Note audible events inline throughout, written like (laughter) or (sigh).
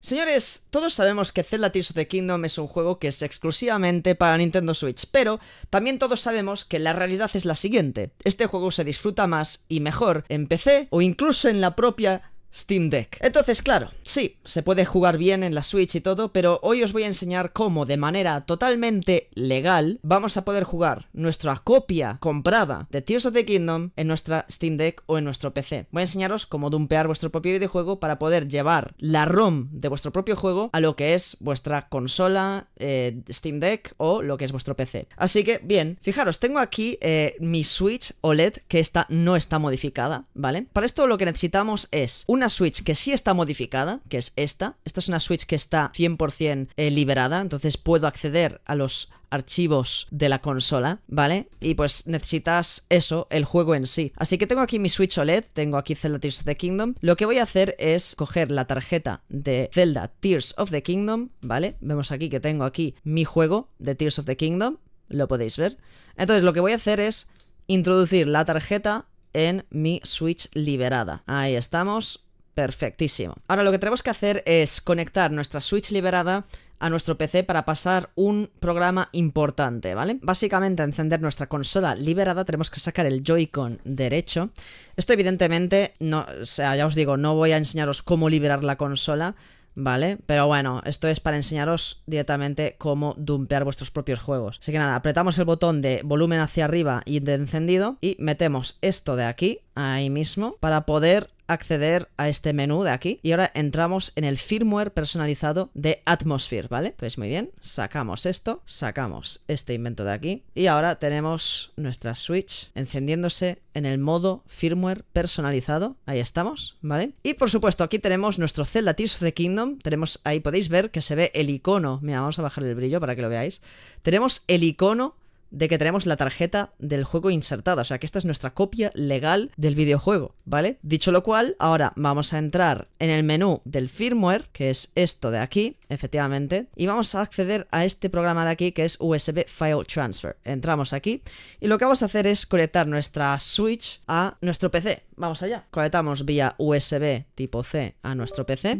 Señores, todos sabemos que Zelda Tears of the Kingdom es un juego que es exclusivamente para Nintendo Switch, pero también todos sabemos que la realidad es la siguiente. Este juego se disfruta más y mejor en PC o incluso en la propia Steam Deck. Entonces, claro, sí, se puede jugar bien en la Switch y todo, pero hoy os voy a enseñar cómo de manera totalmente legal vamos a poder jugar nuestra copia comprada de Tears of the Kingdom en nuestra Steam Deck o en nuestro PC. Voy a enseñaros cómo dumpear vuestro propio videojuego para poder llevar la ROM de vuestro propio juego a lo que es vuestra consola, eh, Steam Deck o lo que es vuestro PC. Así que, bien, fijaros, tengo aquí eh, mi Switch OLED que esta no está modificada, ¿vale? Para esto lo que necesitamos es una Switch que sí está modificada, que es esta. Esta es una Switch que está 100% eh, liberada, entonces puedo acceder a los archivos de la consola, ¿vale? Y pues necesitas eso, el juego en sí. Así que tengo aquí mi Switch OLED, tengo aquí Zelda Tears of the Kingdom. Lo que voy a hacer es coger la tarjeta de Zelda Tears of the Kingdom, ¿vale? Vemos aquí que tengo aquí mi juego de Tears of the Kingdom, lo podéis ver. Entonces lo que voy a hacer es introducir la tarjeta en mi Switch liberada. Ahí estamos, Perfectísimo. Ahora lo que tenemos que hacer es conectar nuestra Switch liberada a nuestro PC para pasar un programa importante, ¿vale? Básicamente, encender nuestra consola liberada, tenemos que sacar el Joy-Con derecho. Esto evidentemente, no, o sea, ya os digo, no voy a enseñaros cómo liberar la consola, ¿vale? Pero bueno, esto es para enseñaros directamente cómo dumpear vuestros propios juegos. Así que nada, apretamos el botón de volumen hacia arriba y de encendido y metemos esto de aquí, ahí mismo, para poder acceder a este menú de aquí. Y ahora entramos en el firmware personalizado de Atmosphere, ¿vale? Entonces, muy bien, sacamos esto, sacamos este invento de aquí. Y ahora tenemos nuestra Switch encendiéndose en el modo firmware personalizado. Ahí estamos, ¿vale? Y por supuesto, aquí tenemos nuestro Zelda Tears of the Kingdom. Tenemos, ahí podéis ver que se ve el icono. Mira, vamos a bajar el brillo para que lo veáis. Tenemos el icono de que tenemos la tarjeta del juego insertada. O sea que esta es nuestra copia legal del videojuego, ¿vale? Dicho lo cual, ahora vamos a entrar en el menú del firmware, que es esto de aquí, efectivamente, y vamos a acceder a este programa de aquí que es USB File Transfer. Entramos aquí y lo que vamos a hacer es conectar nuestra Switch a nuestro PC vamos allá. Conectamos vía USB tipo C a nuestro PC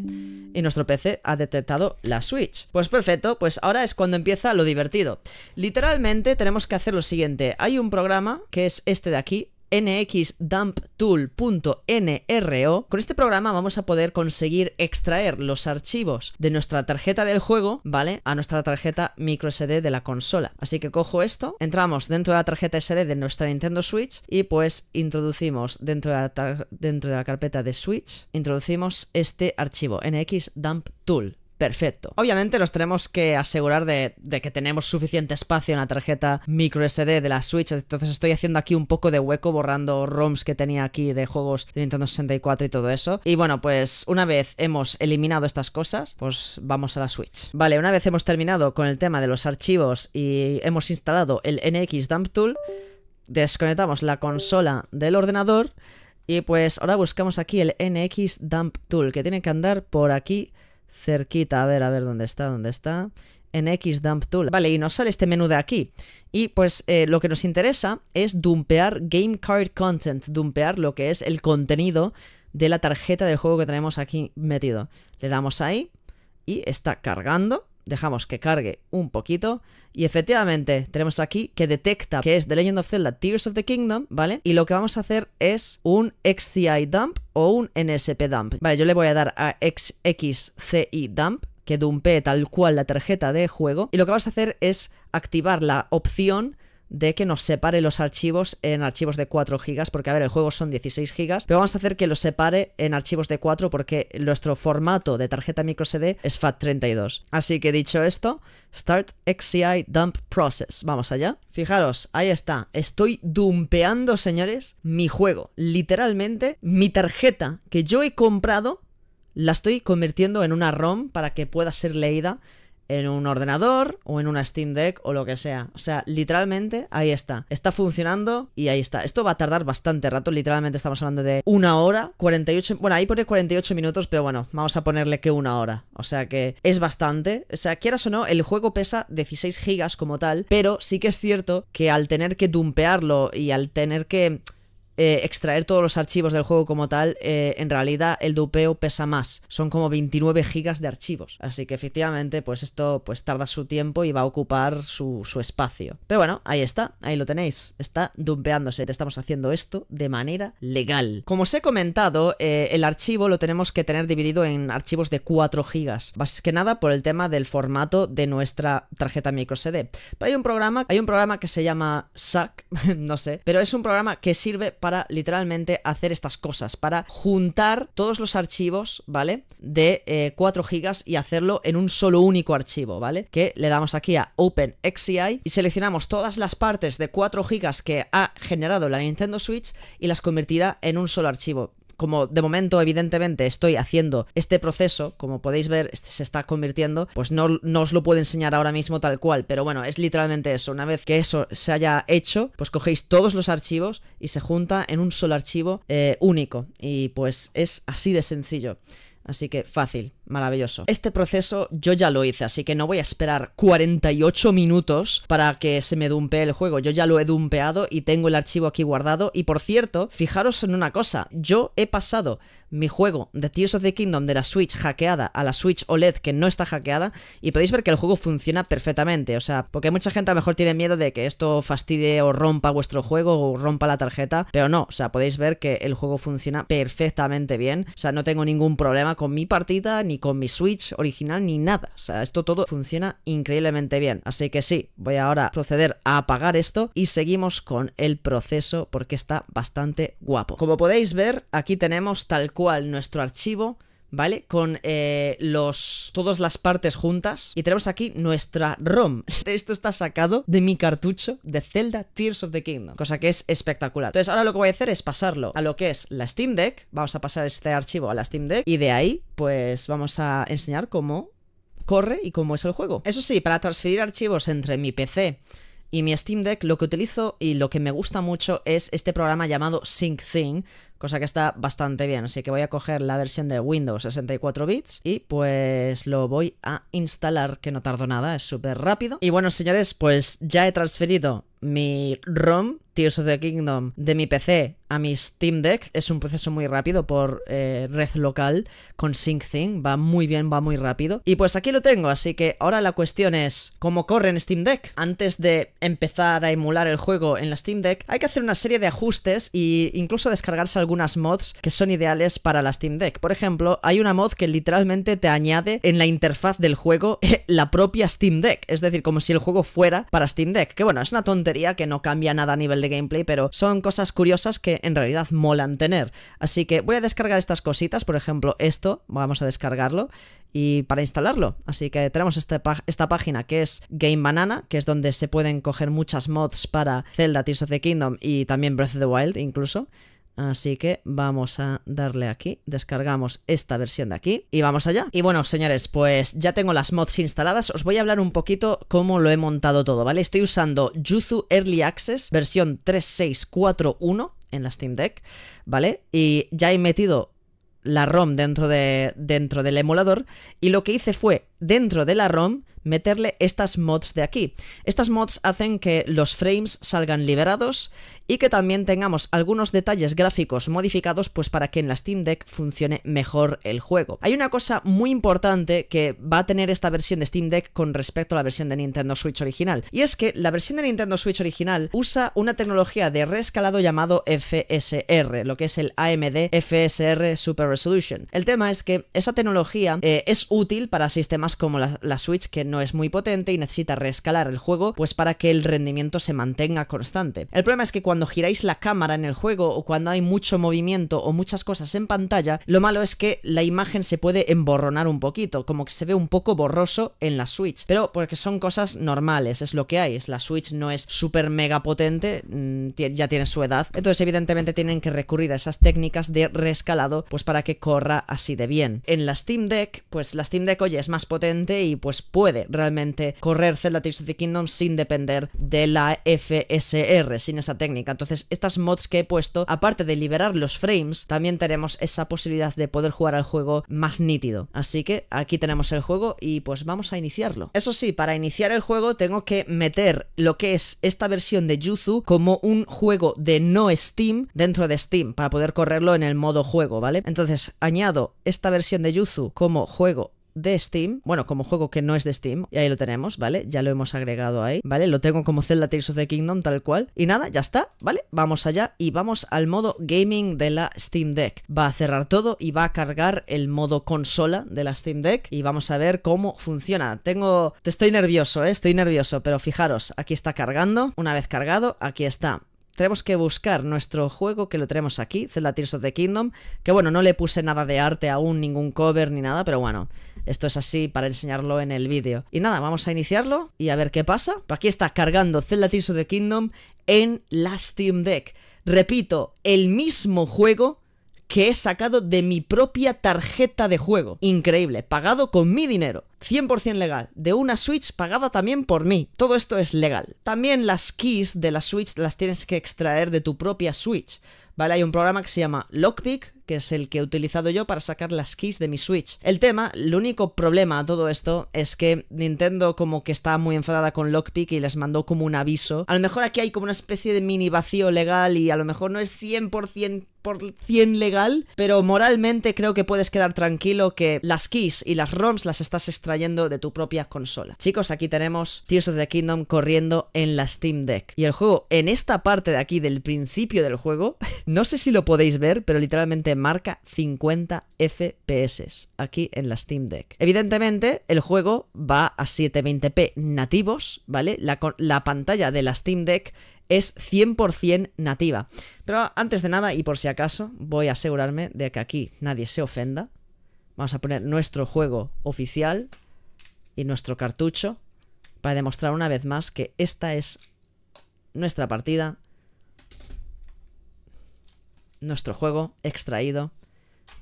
y nuestro PC ha detectado la Switch. Pues perfecto, pues ahora es cuando empieza lo divertido. Literalmente tenemos que hacer lo siguiente. Hay un programa que es este de aquí, nxdumptool.nro, con este programa vamos a poder conseguir extraer los archivos de nuestra tarjeta del juego, ¿vale? A nuestra tarjeta SD de la consola. Así que cojo esto, entramos dentro de la tarjeta SD de nuestra Nintendo Switch y pues introducimos dentro de la, dentro de la carpeta de Switch, introducimos este archivo, nxdumptool perfecto. Obviamente nos tenemos que asegurar de, que tenemos suficiente espacio en la tarjeta micro SD de la Switch, entonces estoy haciendo aquí un poco de hueco borrando ROMs que tenía aquí de juegos de Nintendo 64 y todo eso. Y bueno, pues una vez hemos eliminado estas cosas, pues vamos a la Switch. Vale, una vez hemos terminado con el tema de los archivos y hemos instalado el NX Dump Tool, desconectamos la consola del ordenador y pues ahora buscamos aquí el NX Dump Tool que tiene que andar por aquí cerquita, a ver, a ver dónde está, dónde está, en X Dump Tool. Vale, y nos sale este menú de aquí. Y pues eh, lo que nos interesa es dumpear Game Card Content, dumpear lo que es el contenido de la tarjeta del juego que tenemos aquí metido. Le damos ahí y está cargando dejamos que cargue un poquito y efectivamente tenemos aquí que detecta que es The Legend of Zelda Tears of the Kingdom, ¿vale? Y lo que vamos a hacer es un XCI dump o un NSP dump. Vale, yo le voy a dar a XCI dump que dumpee tal cual la tarjeta de juego y lo que vamos a hacer es activar la opción de que nos separe los archivos en archivos de 4 GB, porque a ver, el juego son 16 GB, pero vamos a hacer que los separe en archivos de 4 porque nuestro formato de tarjeta microSD es FAT32. Así que dicho esto, start XCI dump process. Vamos allá. Fijaros, ahí está. Estoy dumpeando, señores, mi juego. Literalmente, mi tarjeta que yo he comprado la estoy convirtiendo en una ROM para que pueda ser leída en un ordenador o en una Steam Deck o lo que sea. O sea, literalmente ahí está. Está funcionando y ahí está. Esto va a tardar bastante rato, literalmente estamos hablando de una hora, 48, bueno, ahí pone 48 minutos, pero bueno, vamos a ponerle que una hora. O sea que es bastante. O sea, quieras o no, el juego pesa 16 gigas como tal, pero sí que es cierto que al tener que dumpearlo y al tener que eh, extraer todos los archivos del juego como tal, eh, en realidad el dupeo pesa más. Son como 29 gigas de archivos. Así que efectivamente, pues esto pues tarda su tiempo y va a ocupar su, espacio. Pero bueno, ahí está, ahí lo tenéis. Está dupeándose estamos haciendo esto de manera legal. Como os he comentado, eh, el archivo lo tenemos que tener dividido en archivos de 4 gigas. Más que nada por el tema del formato de nuestra tarjeta microSD. Pero hay un programa, hay un programa que se llama SAC, (laughs) no sé, pero es un programa que sirve para para literalmente hacer estas cosas, para juntar todos los archivos, ¿vale? De 4 eh, gigas y hacerlo en un solo único archivo, ¿vale? Que le damos aquí a Open XCI y seleccionamos todas las partes de 4 gigas que ha generado la Nintendo Switch y las convertirá en un solo archivo como de momento evidentemente estoy haciendo este proceso, como podéis ver este se está convirtiendo, pues no, no os lo puedo enseñar ahora mismo tal cual, pero bueno, es literalmente eso, una vez que eso se haya hecho, pues cogéis todos los archivos y se junta en un solo archivo eh, único y pues es así de sencillo. Así que fácil, maravilloso. Este proceso yo ya lo hice, así que no voy a esperar 48 minutos para que se me dumpee el juego. Yo ya lo he dumpeado y tengo el archivo aquí guardado. Y por cierto, fijaros en una cosa, yo he pasado mi juego de Tears of the Kingdom de la Switch hackeada a la Switch OLED que no está hackeada y podéis ver que el juego funciona perfectamente, o sea, porque mucha gente a lo mejor tiene miedo de que esto fastidie o rompa vuestro juego o rompa la tarjeta, pero no, o sea, podéis ver que el juego funciona perfectamente bien, o sea, no tengo ningún problema con mi partida ni con mi Switch original ni nada, o sea, esto todo funciona increíblemente bien, así que sí, voy ahora a proceder a apagar esto y seguimos con el proceso porque está bastante guapo. Como podéis ver, aquí tenemos tal cual nuestro archivo ¿vale? Con eh, los, todas las partes juntas. Y tenemos aquí nuestra ROM. (laughs) Esto está sacado de mi cartucho de Zelda Tears of the Kingdom, cosa que es espectacular. Entonces ahora lo que voy a hacer es pasarlo a lo que es la Steam Deck. Vamos a pasar este archivo a la Steam Deck y de ahí pues vamos a enseñar cómo corre y cómo es el juego. Eso sí, para transferir archivos entre mi PC y mi Steam Deck lo que utilizo y lo que me gusta mucho es este programa llamado SyncThing, cosa que está bastante bien. Así que voy a coger la versión de Windows 64 bits y pues lo voy a instalar, que no tardo nada, es súper rápido. Y bueno, señores, pues ya he transferido mi ROM, Tears of the Kingdom, de mi PC a mi Steam Deck. Es un proceso muy rápido por eh, red local con SyncThing. Va muy bien, va muy rápido. Y pues aquí lo tengo, así que ahora la cuestión es cómo corre en Steam Deck. Antes de empezar a emular el juego en la Steam Deck, hay que hacer una serie de ajustes e incluso descargarse algunas mods que son ideales para la Steam Deck. Por ejemplo, hay una mod que literalmente te añade en la interfaz del juego (laughs) la propia Steam Deck. Es decir, como si el juego fuera para Steam Deck. Que bueno, es una tontería que no cambia nada a nivel de gameplay, pero son cosas curiosas que en realidad molan tener. Así que voy a descargar estas cositas, por ejemplo esto, vamos a descargarlo y para instalarlo. Así que tenemos este esta página que es Game Banana, que es donde se pueden coger muchas mods para Zelda, Tears of the Kingdom y también Breath of the Wild incluso. Así que vamos a darle aquí, descargamos esta versión de aquí y vamos allá. Y bueno, señores, pues ya tengo las mods instaladas. Os voy a hablar un poquito cómo lo he montado todo, ¿vale? Estoy usando Yuzu Early Access versión 3641 en la Steam Deck, ¿vale? Y ya he metido la ROM dentro, de, dentro del emulador y lo que hice fue, dentro de la ROM, meterle estas mods de aquí. Estas mods hacen que los frames salgan liberados y que también tengamos algunos detalles gráficos modificados pues para que en la Steam Deck funcione mejor el juego. Hay una cosa muy importante que va a tener esta versión de Steam Deck con respecto a la versión de Nintendo Switch original y es que la versión de Nintendo Switch original usa una tecnología de reescalado llamado FSR, lo que es el AMD FSR Super Resolution. El tema es que esa tecnología eh, es útil para sistemas como la Switch que no es muy potente y necesita reescalar el juego pues para que el rendimiento se mantenga constante. El problema es que cuando giráis la cámara en el juego o cuando hay mucho movimiento o muchas cosas en pantalla, lo malo es que la imagen se puede emborronar un poquito, como que se ve un poco borroso en la Switch, pero porque son cosas normales, es lo que hay, la Switch no es súper mega potente, mm, ya tiene su edad, entonces evidentemente tienen que recurrir a esas técnicas de reescalado pues para que corra así de bien. En la Steam Deck, pues la Steam Deck oye es más potente y pues puede realmente correr Zelda Tears of the Kingdom sin depender de la FSR, sin esa técnica. Entonces, estas mods que he puesto, aparte de liberar los frames, también tenemos esa posibilidad de poder jugar al juego más nítido. Así que aquí tenemos el juego y pues vamos a iniciarlo. Eso sí, para iniciar el juego tengo que meter lo que es esta versión de Yuzu como un juego de no Steam dentro de Steam para poder correrlo en el modo juego, ¿vale? Entonces añado esta versión de Yuzu como juego de Steam, bueno, como juego que no es de Steam, y ahí lo tenemos, ¿vale? Ya lo hemos agregado ahí, ¿vale? Lo tengo como Zelda Tears of the Kingdom, tal cual. Y nada, ya está, ¿vale? Vamos allá y vamos al modo gaming de la Steam Deck. Va a cerrar todo y va a cargar el modo consola de la Steam Deck y vamos a ver cómo funciona. Tengo... estoy nervioso, ¿eh? Estoy nervioso, pero fijaros, aquí está cargando. Una vez cargado, aquí está tenemos que buscar nuestro juego que lo tenemos aquí, Zelda Tears of the Kingdom, que bueno, no le puse nada de arte aún, ningún cover ni nada, pero bueno, esto es así para enseñarlo en el vídeo. Y nada, vamos a iniciarlo y a ver qué pasa. Aquí está cargando Zelda Tears of the Kingdom en Last Team Deck. Repito, el mismo juego que he sacado de mi propia tarjeta de juego. Increíble, pagado con mi dinero. 100% legal, de una Switch pagada también por mí. Todo esto es legal. También las keys de la Switch las tienes que extraer de tu propia Switch. ¿Vale? Hay un programa que se llama Lockpick, que es el que he utilizado yo para sacar las keys de mi Switch. El tema, el único problema a todo esto es que Nintendo como que está muy enfadada con Lockpick y les mandó como un aviso. A lo mejor aquí hay como una especie de mini vacío legal y a lo mejor no es 100% por 100 legal, pero moralmente creo que puedes quedar tranquilo que las keys y las ROMs las estás extrayendo de tu propia consola. Chicos, aquí tenemos Tears of the Kingdom corriendo en la Steam Deck. Y el juego, en esta parte de aquí del principio del juego, (laughs) no sé si lo podéis ver, pero literalmente marca 50 FPS aquí en la Steam Deck. Evidentemente, el juego va a 720p nativos, ¿vale? La, la pantalla de la Steam Deck es 100% nativa. Pero antes de nada, y por si acaso, voy a asegurarme de que aquí nadie se ofenda. Vamos a poner nuestro juego oficial y nuestro cartucho para demostrar una vez más que esta es nuestra partida, nuestro juego extraído,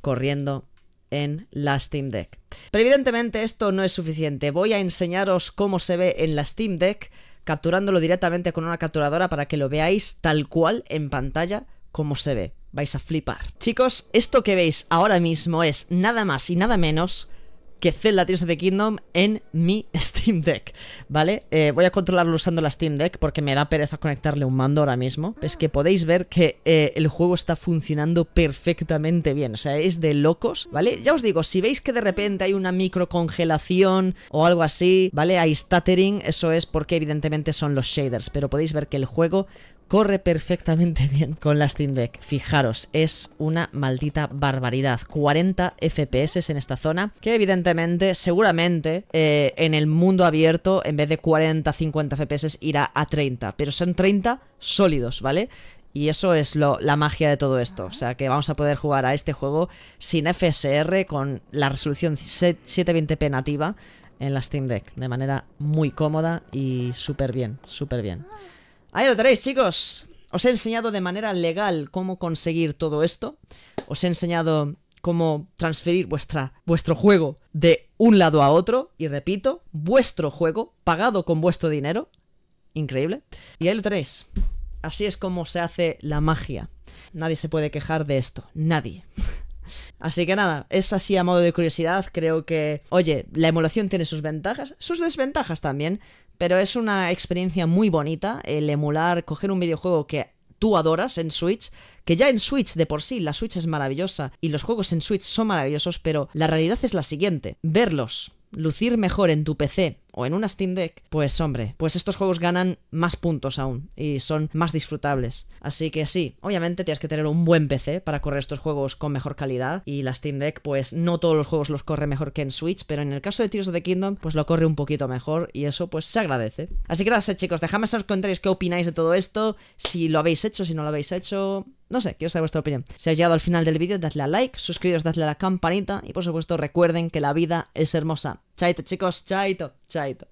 corriendo en la Steam Deck. Pero evidentemente esto no es suficiente. Voy a enseñaros cómo se ve en la Steam Deck capturándolo directamente con una capturadora para que lo veáis tal cual en pantalla como se ve. Vais a flipar. Chicos, esto que veis ahora mismo es nada más y nada menos que Zelda Tears of the Kingdom en mi (laughs) Steam Deck, ¿vale? Eh, voy a controlarlo usando la Steam Deck porque me da pereza conectarle un mando ahora mismo. Es que podéis ver que eh, el juego está funcionando perfectamente bien, o sea, es de locos, ¿vale? Ya os digo, si veis que de repente hay una micro congelación o algo así, ¿vale? Hay stuttering, eso es porque evidentemente son los shaders, pero podéis ver que el juego corre perfectamente (laughs) bien con la Steam Deck. Fijaros, es una maldita barbaridad. 40 FPS en esta zona, que evidentemente, seguramente, eh, en el mundo abierto, en vez de 40, 50 FPS, irá a 30. Pero son 30 sólidos, ¿vale? Y eso es lo, la magia de todo esto. O sea, que vamos a poder jugar a este juego sin FSR, con la resolución 720p nativa en la Steam Deck. De manera muy cómoda y súper bien, súper bien. Ahí lo tenéis, chicos. Os he enseñado de manera legal cómo conseguir todo esto. Os he enseñado cómo transferir vuestra, vuestro juego de un lado a otro. Y repito, vuestro juego pagado con vuestro dinero. Increíble. Y ahí lo tenéis. Así es como se hace la magia. Nadie se puede quejar de esto. Nadie. (laughs) Así que nada, es así a modo de curiosidad. Creo que, oye, la emulación tiene sus ventajas, sus desventajas también. Pero es una experiencia muy bonita el emular, coger un videojuego que tú adoras en Switch, que ya en Switch de por sí la Switch es maravillosa y los juegos en Switch son maravillosos, pero la realidad es la siguiente, verlos lucir mejor en tu PC o en una Steam Deck, pues hombre, pues estos juegos ganan más puntos aún y son más disfrutables. Así que sí, obviamente tienes que tener un buen PC para correr estos juegos con mejor calidad y la Steam Deck pues no todos los juegos los corre mejor que en Switch, pero en el caso de Tears of the Kingdom pues lo corre un poquito mejor y eso pues se agradece. Así que gracias chicos, dejadme en los comentarios qué opináis de todo esto, si lo habéis hecho, si no lo habéis hecho, no sé, quiero saber vuestra opinión. Si has llegado al final del vídeo, dadle a like, suscribiros, dadle a la campanita y por supuesto recuerden que la vida es hermosa. Chaito chicos, chaito. 在的。